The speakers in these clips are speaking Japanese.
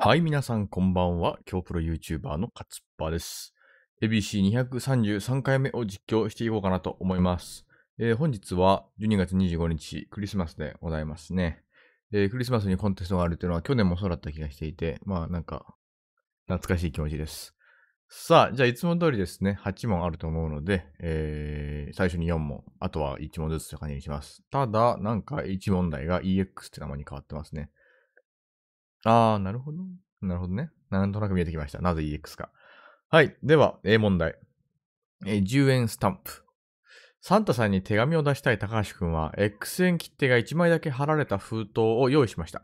はい、皆さんこんばんは。今日プロ YouTuber のカつっぱです。ABC233 回目を実況していこうかなと思います。えー、本日は12月25日、クリスマスでございますね、えー、クリスマスにコンテストがあるというのは去年もそうだった気がしていて、まあなんか、懐かしい気持ちです。さあ、じゃあいつも通りですね、8問あると思うので、えー、最初に4問、あとは1問ずつという感じにします。ただ、なんか1問題が EX って名前に変わってますね。ああ、なるほど。なるほどね。なんとなく見えてきました。なぜ EX か。はい。では、A 問題。え10円スタンプ。サンタさんに手紙を出したい高橋くんは、X 円切手が1枚だけ貼られた封筒を用意しました。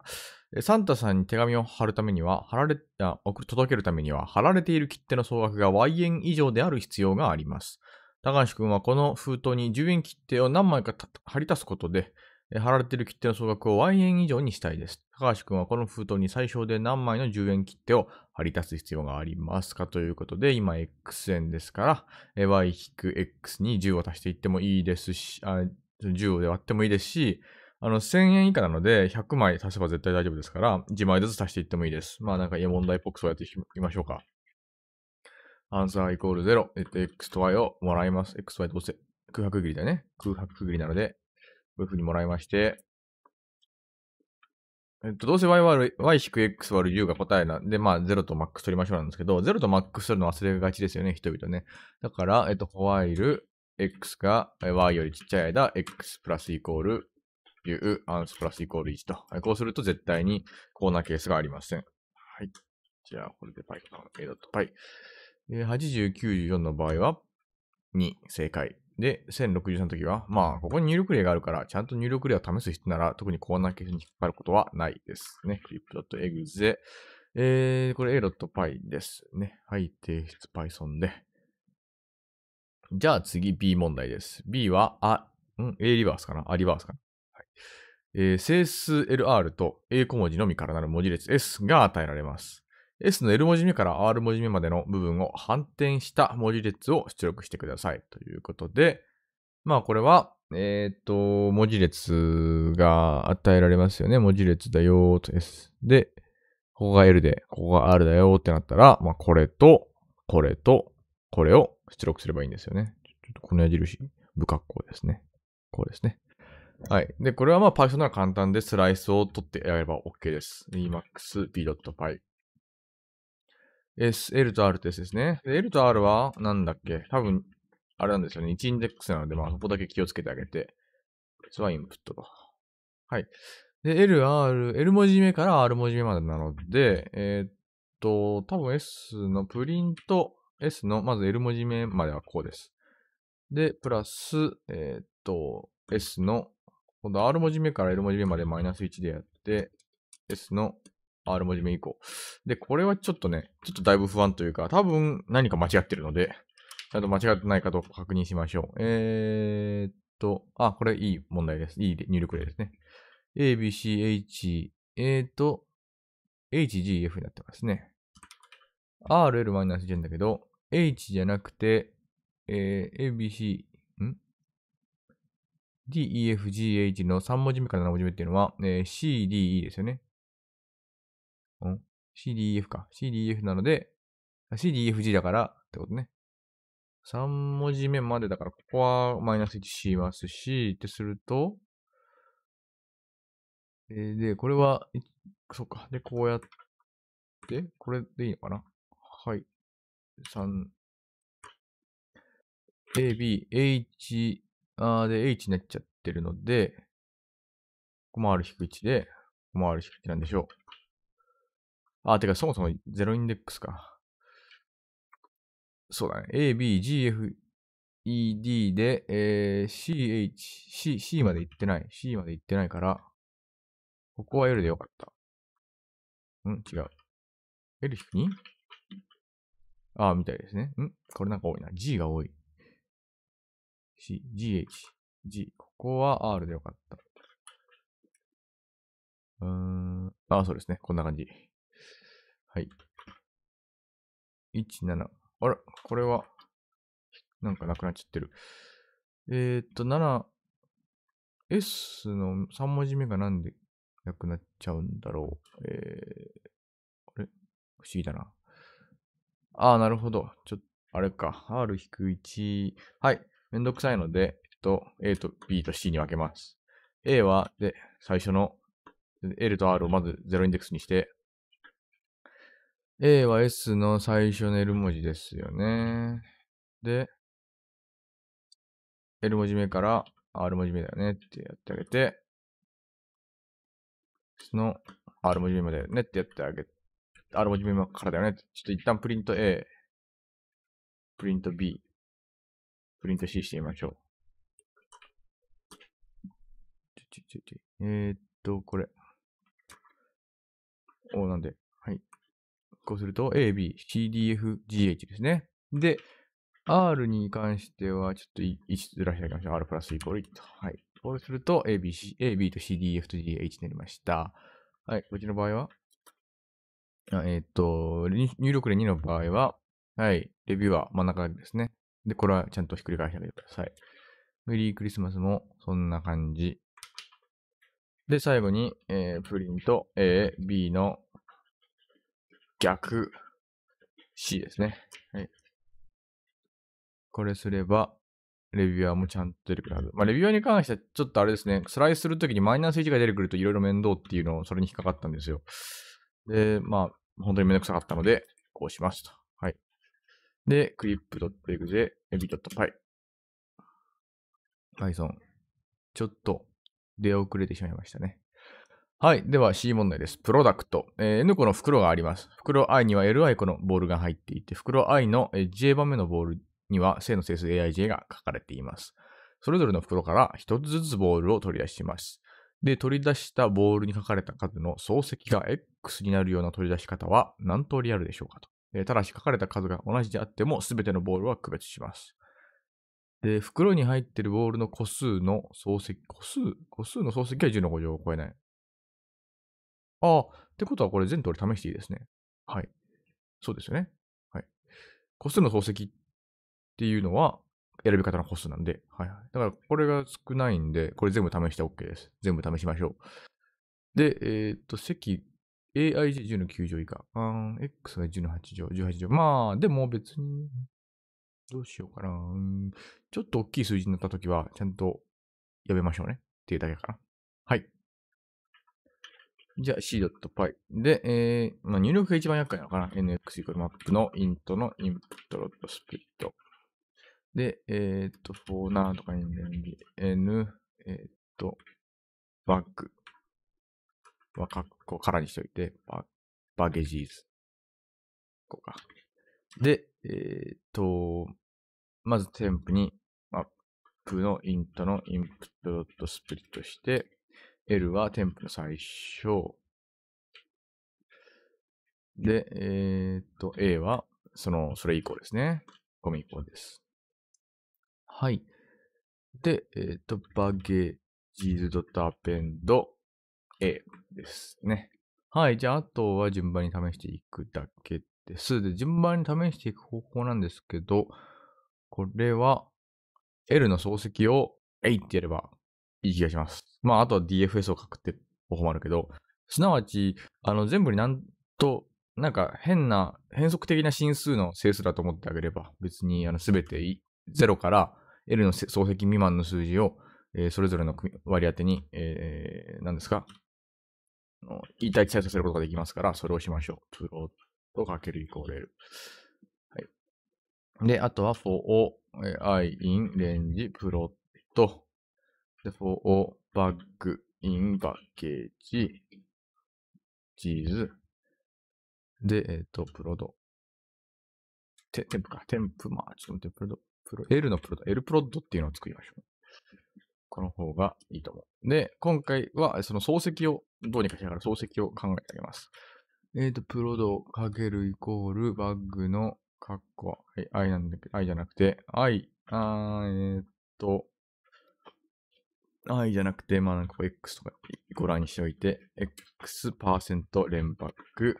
サンタさんに手紙を貼るためには、貼られ、あ届けるためには、貼られている切手の総額が Y 円以上である必要があります。高橋くんはこの封筒に10円切手を何枚か貼り足すことで、貼られている切手の総額を Y 円以上にしたいです。高橋くんはこの封筒に最小で何枚の10円切手を貼り足す必要がありますかということで、今 X 円ですから、Y-X に10を足していってもいいですし、あ10で割ってもいいですし、あの、1000円以下なので、100枚足せば絶対大丈夫ですから、1枚ずつ足していってもいいです。まあなんか、問題っぽくそうやっていきましょうか。アンサーイコール0。えっと、X と Y をもらいます。X、と Y どうせ空白区切りだよね。空白区切りなので、こういうふうにもらいまして、えっと、どうせ y 割 y-x 割る u が答えなんで、まあ、0と max 取りましょうなんですけど、0と max 取るの忘れがちですよね、人々ね。だから、えっと、while x が y よりちっちゃい間、x プラスイコール u、アンスプラスイコール1と。こうすると絶対にこナなケースがありません。はい。じゃあ、これで π かな。a.π。8 94の場合は、2、正解。で、1063の時は、まあ、ここに入力例があるから、ちゃんと入力例を試す人なら、特にコーナーケースに引っかかることはないですね。clip.exe。えー、これ a.py ですね。はい、提出 Python で。じゃあ次 B 問題です。B は、あ、うん、A リバースかなあ、リバースかな、はいえー、整数 LR と英小文字のみからなる文字列 S が与えられます。S の L 文字目から R 文字目までの部分を反転した文字列を出力してくださいということで、まあこれは、えっ、ー、と、文字列が与えられますよね。文字列だよーと S。で、ここが L で、ここが R だよってなったら、まあこれと、これと、これを出力すればいいんですよね。ちょっとこの矢印、不格好ですね。こうですね。はい。で、これはまあ Python なら簡単でスライスを取ってやれば OK です。emaxp.py S、L と R と S ですね。L と R は、なんだっけ多分、あれなんですよね。1インデックスなので、まあ、そこだけ気をつけてあげて。それはインプットと。はい。で、L、R、L 文字目から R 文字目までなので、えー、っと、多分 S のプリント、S の、まず L 文字目まではこうです。で、プラス、えー、っと、S の、今度 R 文字目から L 文字目までマイナス1でやって、S の R 文字目以降。で、これはちょっとね、ちょっとだいぶ不安というか、多分何か間違ってるので、ちゃんと間違ってないかどうか確認しましょう。えー、っと、あ、これいい問題です。いい入力例ですね。A, B, C, H, A と、H, G, F になってますね。R, L, J だけど、H じゃなくて、えー、A, B, C, ん D, E, F, G, H の3文字目から7文字目っていうのは、えー、C, D, E ですよね。ん ?CDF か。CDF なので、CDFG だからってことね。3文字目までだから、ここはマイナス1しますし、ってすると、えー、で、これは、そっか。で、こうやって、これでいいのかなはい。3、A, B, H、あで、H になっちゃってるので、小ある引く1で、小ある引く1なんでしょう。あ、てかそもそも0インデックスか。そうだね。A, B, G, F, E, D で、えー、C, H, C, C まで行ってない。C まで行ってないから、ここは L でよかった。ん違う。L-2? ああ、みたいですね。んこれなんか多いな。G が多い。C、G, H、G。ここは R でよかった。うーん。ああ、そうですね。こんな感じ。はい。17。あら、これは、なんかなくなっちゃってる。えー、っと、7、S の3文字目がなんでなくなっちゃうんだろう。えー、あれ不思議だな。ああ、なるほど。ちょっと、あれか。R-1。はい。めんどくさいので、えっと、A と B と C に分けます。A は、で、最初の L と R をまず0インデックスにして、A は S の最初の L 文字ですよね。で、L 文字目から R 文字目だよねってやってあげて、その R 文字目までよねってやってあげて、R 文字目からだよねって、ちょっと一旦プリント A、プリント B、プリント C してみましょう。えー、っと、これ。お、なんでうすると A、B、C、D、F、G、H ですね。で、R に関しては、ちょっと1ずらしてあげましょう。R プラスイコール1と。はい。こうすると A、B、C、A、B と C、D、F と G、H になりました。はい。こっちの場合はえっ、ー、と、入力例2の場合は、はい。レビューは真ん中ですね。で、これはちゃんとひっくり返してあげてください。メリークリスマスもそんな感じ。で、最後に、えー、プリント A、B の逆 C ですね。はい。これすれば、レビュアーもちゃんと出てくるはず。まあ、レビュアーに関しては、ちょっとあれですね、スライスするときにマイナス1が出てくるといろいろ面倒っていうのを、それに引っかかったんですよ。で、まあ、本当にめんどくさかったので、こうしますと。はい。で、clip.exe, evi.py。Python。ちょっと出遅れてしまいましたね。はい。では C 問題です。プロダクト。えー、N 個の袋があります。袋 I には LI 個のボールが入っていて、袋 I の J 番目のボールには正の整数 AIJ が書かれています。それぞれの袋から1つずつボールを取り出します。で、取り出したボールに書かれた数の総積が X になるような取り出し方は何通りあるでしょうかと。えただし書かれた数が同じであっても全てのボールは区別します。で、袋に入っているボールの個数の総積、個数個数の総積は10の5乗を超えない。ああ、ってことはこれ全通り試していいですね。はい。そうですよね。はい。個数の宝石っていうのは、選び方の個数なんで、はいはい。だからこれが少ないんで、これ全部試して OK です。全部試しましょう。で、えー、っと、席、AIG10 の9乗以下。うん、X が10の8乗、18乗。まあ、でも別に、どうしようかな。うん、ちょっと大きい数字になったときは、ちゃんとやめましょうね。っていうだけかな。じゃあ c パイで、えー、まあ、入力が一番厄介なのかな。nx イコールマップのイントのインプットロットスプリット。で、えっ、と、フォーナーとかに n、えっ、と、バッグはかっこ空にしといて、ババゲジーズ。こうか。で、えっ、と、まず添付に、マップのイントのインプットロットスプリットして、L は添付の最小。で、えー、っと、A は、その、それ以降ですね。ゴミ以降です。はい。で、えー、っと、バゲージーズドットアペンド A ですね。はい。じゃあ、あとは順番に試していくだけです。で、順番に試していく方法なんですけど、これは、L の漱石を、えってやれば、いい気がします。まあ、あとは DFS を書くって方法もあるけど、すなわち、あの、全部になんと、なんか変な、変則的な進数の整数だと思ってあげれば、別にあの全て0から L の総積未満の数字を、えー、それぞれの割り当てに、えー、何ですか、一対記対させることができますから、それをしましょう。プロットかけるイコール L。はい。で、あとは for i in レンジプロットで、for bag in baggage is で、えっ、ー、と、プロド。テテンプか。テンプ、まあ、ちょっと待って、プロド。プロ、L のプロド。L プロドっていうのを作りましょう。この方がいいと思う。で、今回は、その漱石を、どうにかしながら漱石を考えてあげます。えっ、ー、と、プロドかけるイコール、バッグの、カッコ、はい、i なんだけど、i じゃなくて、i、あえっ、ー、と、i じゃなくて、まあなんかこう x とかご覧にしておいて、x パーセント連バック、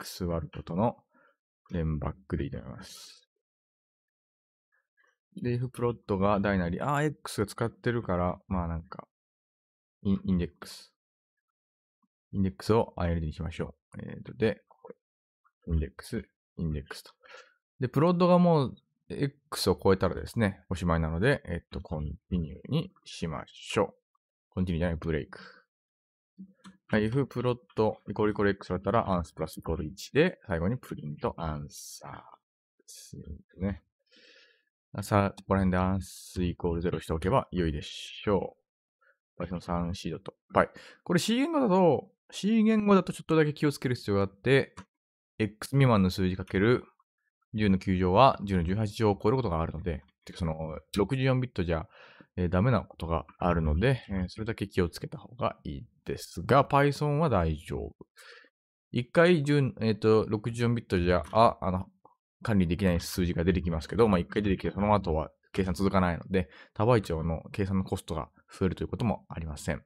x 割ることの連バックでいただきます。で、f プロットが大なり、ああ、x が使ってるから、まあなんか、インデックス。インデックスを IL でいきましょう。えっ、ー、と、で、インデックス、インデックスと。で、プロットがもう x を超えたらですね、おしまいなので、えっと、コンティニューにしましょう。コンティニューじゃない、ブレイク。はい、if プロットイコールイコール x だったら、アンスプラスイコール1で、最後にプリントアンサーですね。さあ、ここら辺でアンスイコール0しておけば良いでしょう。Python 3C だと。はい。これ C 言語だと、C 言語だとちょっとだけ気をつける必要があって、X 未満の数字かける10の9乗は10の18乗を超えることがあるので、てかその64ビットじゃ、えー、ダメなことがあるので、えー、それだけ気をつけた方がいいですが、Python は大丈夫。一回えー、と、64ビットじゃ、あ、あの、管理できない数字が出てきますけど、まあ、一回出てきて、その後は計算続かないので、多倍長の計算のコストが増えるということもありません。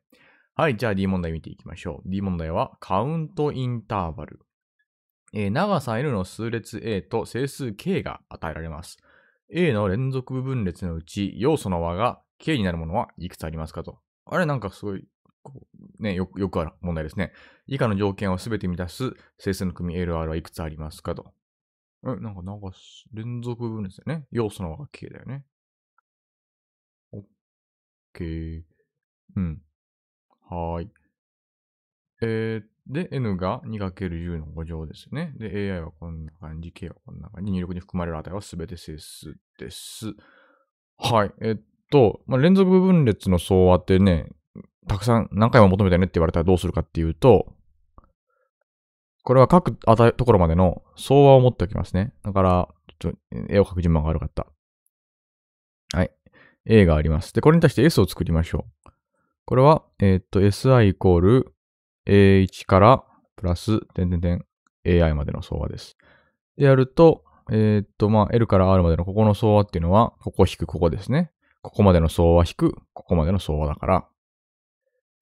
はい、じゃあ D 問題見ていきましょう。D 問題は、カウントインターバル。えー、長さ n の数列 a と整数 k が与えられます。a の連続分裂のうち要素の和が k になるものはいくつありますかと。あれなんかすごい、こうね、よく、よくある問題ですね。以下の条件をすべて満たす整数の組 LR はいくつありますかと。え、なんか、長す連続分裂だよね。要素の和が k だよね。OK。うん。はーい。えー、っで、n が2 ×る0の5乗ですね。で、ai はこんな感じ、k はこんな感じ、入力に含まれる値は全て整数です。はい。えっと、まあ、連続分裂の総和ってね、たくさん何回も求めたよねって言われたらどうするかっていうと、これは各値ところまでの総和を持っておきますね。だから、ちょっと絵を描く順番が悪かった。はい。A があります。で、これに対して S を作りましょう。これは、えー、っと、SI イコール A1 からプラス、点点点 AI までの総和です。でやると、えー、っと、まあ、L から R までのここの総和っていうのは、ここ引くここですね。ここまでの総和引く、ここまでの総和だから、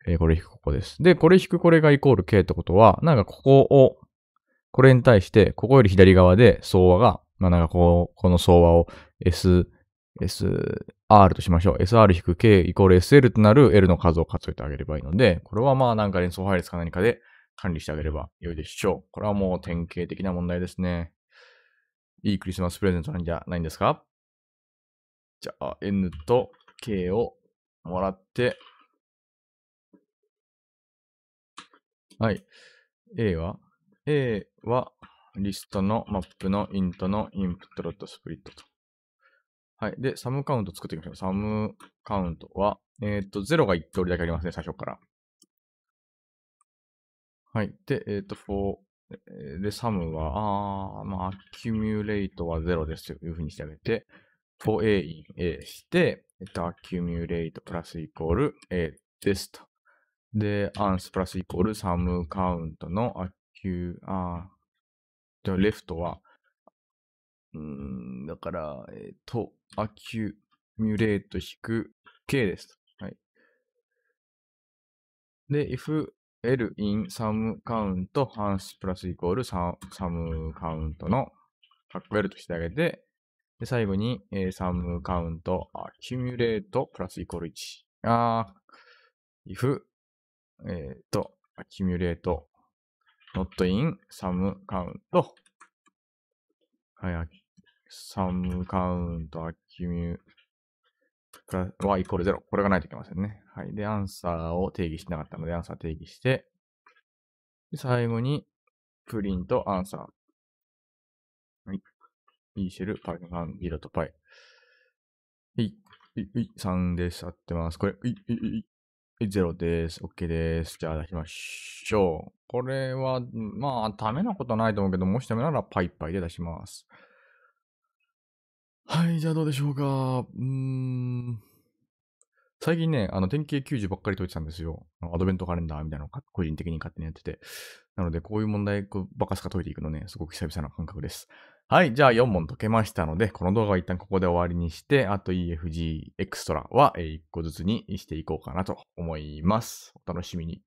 えー、これ引くここです。で、これ引くこれがイコール K ってことは、なんかここを、これに対して、ここより左側で総和が、まあ、なんかこう、この総和を S SR としましょう。SR-K イコール SL となる L の数を数えてあげればいいので、これはまあなんか連想配列か何かで管理してあげれば良いでしょう。これはもう典型的な問題ですね。いいクリスマスプレゼントなんじゃないんですかじゃあ、N と K をもらって、はい。A は ?A はリストのマップのイントのインプットロットスプリットと。はい。で、サムカウント作っていきましょう。サムカウントは、えー、っと、0が1通りだけありますね、最初から。はい。で、えー、っと、4、で、サムは、あまあ、アキュミュレートは0ですというふうにしてあげて、4A in A して、えっと、アキュミュレートプラスイコール A ですと。で、アンスプラスイコールサムカウントのアキュ、あ、ー、レフトはだから、えっ、ー、と、アキュミュレート引く K です。はい。で、if L in sum count ans 半数プラスイコール sum count のカッコ L としてあげて、で最後に、sum count accumulate p プラスイコール1。あー、if えっ、ー、と、accumulate not in sum count はい、サムカウントアキミュプライコール0。これがないといけませんね。はい。で、アンサーを定義してなかったので、アンサー定義して、で最後に、プリントアンサー。はい。イーシェル、パイファン、ビロとパイ。い、い、い、3です。合ってます。これ、い、い、い、い、0です。OK です。じゃあ出しましょう。これは、まあ、ダメなことないと思うけど、もしためならパイパイで出します。はい、じゃあどうでしょうか。うーん。最近ね、あの、典型90ばっかり解いてたんですよ。アドベントカレンダーみたいなのを個人的に勝手にやってて。なので、こういう問題ばかすか解いていくのね、すごく久々な感覚です。はい、じゃあ4問解けましたので、この動画は一旦ここで終わりにして、あと EFG エクストラは1個ずつにしていこうかなと思います。お楽しみに。